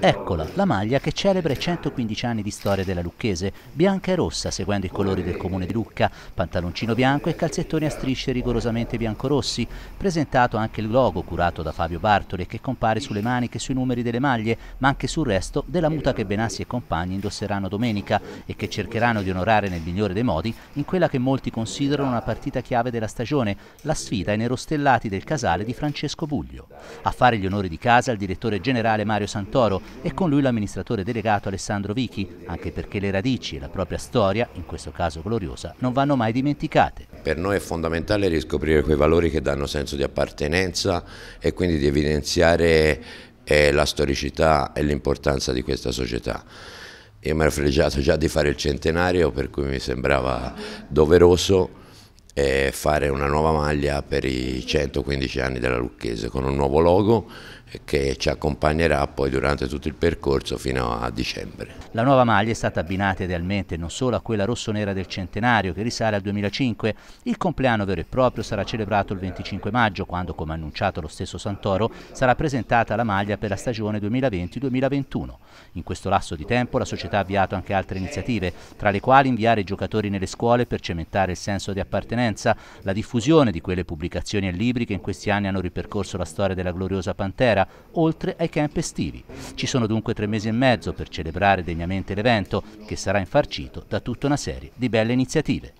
Eccola, la maglia che celebra i 115 anni di storia della Lucchese, bianca e rossa seguendo i colori del comune di Lucca, pantaloncino bianco e calzettoni a strisce rigorosamente biancorossi, presentato anche il logo curato da Fabio Bartoli che compare sulle maniche e sui numeri delle maglie, ma anche sul resto della muta che Benassi e compagni indosseranno domenica e che cercheranno di onorare nel migliore dei modi in quella che molti considerano una partita chiave della stagione, la sfida ai nerostellati del Casale di Francesco Buglio. A fare gli onori di casa il direttore generale Mario Santoro Toro e con lui l'amministratore delegato Alessandro Vichi, anche perché le radici e la propria storia, in questo caso gloriosa, non vanno mai dimenticate. Per noi è fondamentale riscoprire quei valori che danno senso di appartenenza e quindi di evidenziare eh, la storicità e l'importanza di questa società. Io mi ero fregiato già di fare il centenario per cui mi sembrava doveroso eh, fare una nuova maglia per i 115 anni della Lucchese con un nuovo logo che ci accompagnerà poi durante tutto il percorso fino a dicembre. La nuova maglia è stata abbinata idealmente non solo a quella rossonera del centenario che risale al 2005, il compleanno vero e proprio sarà celebrato il 25 maggio quando, come annunciato lo stesso Santoro, sarà presentata la maglia per la stagione 2020-2021. In questo lasso di tempo la società ha avviato anche altre iniziative, tra le quali inviare i giocatori nelle scuole per cementare il senso di appartenenza, la diffusione di quelle pubblicazioni e libri che in questi anni hanno ripercorso la storia della gloriosa Pantera, primavera, oltre ai camp estivi. Ci sono dunque tre mesi e mezzo per celebrare degnamente l'evento, che sarà infarcito da tutta una serie di belle iniziative.